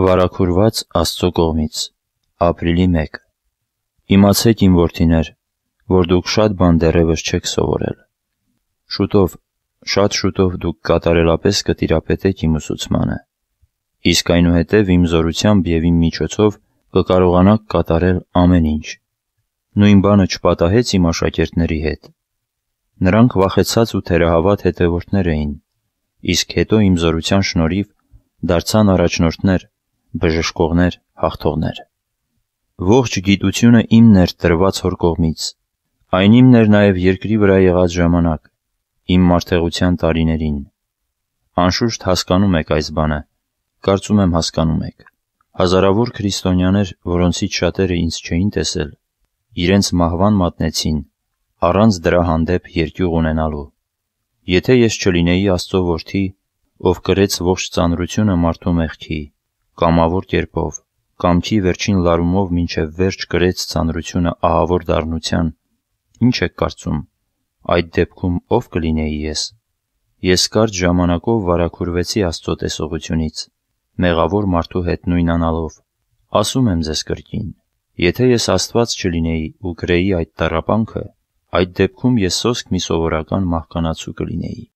Վարակուրված Աստծո կողմից ապրիլի 1 Իմացեք իմ որդիներ, որ դուք շատ բան դեռևս չեք սովորել։ Շուտով, շատ շուտով դուք կատարելապես կտիրապետեք իմ ուսուցմանը։ Իսկ այնուհետև իմ զորությամբ եւ իմ միջոցով կկարողանաք կատարել ամեն ինչ։ Նույն բանը չպատահեց իմ աշակերտների հետ։ Նրանք վախեցած ու թերահավատ հետևորդներ էին, իսկ հետո իմ զորության շնորհիվ դարձան առաջնորդներ բժշկողներ, հաղթողներ։ Ողջ գիտությունը իմն էր տրված հոր կողմից։ Այն իմն էր նաև երկրի վրա եղած ժամանակ, իմ մարտեղության տարիներին։ Անշուշտ հասկանում եք այս բանը։ Կարծում եմ հասկանում եք։ Հազարավոր քրիստոնյաներ, որոնցից շատերը ինձ չէին տեսել, իրենց մահվան մատնեցին, առանց դրա հանդեպ երկյուղ ունենալու։ Եթե ես չլինեի Աստծո որդի, ով գրեց ողջ ծանրությունը մարդու մեղքի, կամավոր կերպով, կամքի վերջին լարումով մինչև վերջ գրեց ծանրությունը ահավոր դառնության, ի՞նչ եք կարծում, այդ դեպքում ով կլինեի ես։ Ես կարճ ժամանակով վարագուրվեցի Աստծո տեսողությունից, մեղավոր մարդու հետ նույնանալով։ Ասում եմ ձեզ կրկին, եթե ես Աստված չլինեի ու գրեի այդ տառապանքը, այդ դեպքում ես սոսկ մի սովորական մահկանացու կլինեի։